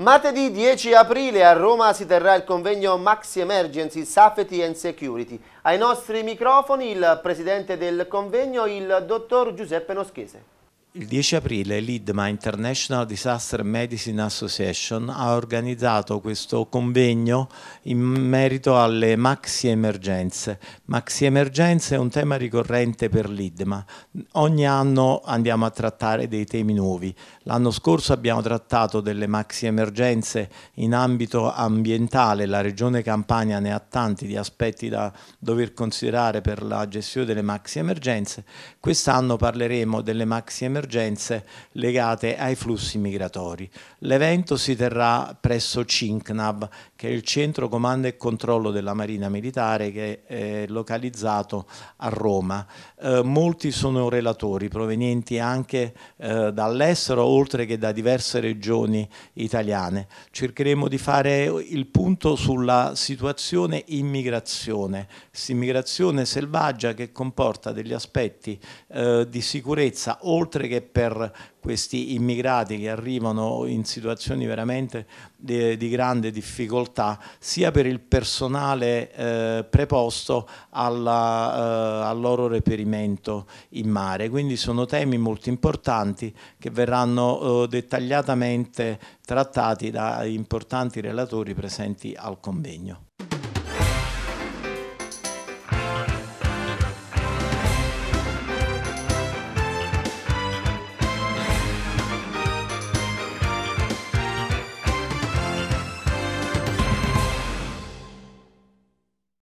Martedì 10 aprile a Roma si terrà il convegno Maxi Emergency Safety and Security. Ai nostri microfoni il presidente del convegno, il dottor Giuseppe Noschese. Il 10 aprile l'IDMA International Disaster Medicine Association ha organizzato questo convegno in merito alle maxi emergenze. Maxi emergenze è un tema ricorrente per l'IDMA. Ogni anno andiamo a trattare dei temi nuovi. L'anno scorso abbiamo trattato delle maxi emergenze in ambito ambientale. La regione Campania ne ha tanti di aspetti da dover considerare per la gestione delle maxi emergenze. Quest'anno parleremo delle maxi emergenze emergenze legate ai flussi migratori. L'evento si terrà presso CINCNAB, che è il centro comando e controllo della Marina Militare che è localizzato a Roma. Eh, molti sono relatori provenienti anche eh, dall'estero, oltre che da diverse regioni italiane. Cercheremo di fare il punto sulla situazione immigrazione, immigrazione selvaggia che comporta degli aspetti eh, di sicurezza oltre che che per questi immigrati che arrivano in situazioni veramente di, di grande difficoltà, sia per il personale eh, preposto alla, eh, al loro reperimento in mare. Quindi sono temi molto importanti che verranno eh, dettagliatamente trattati da importanti relatori presenti al convegno.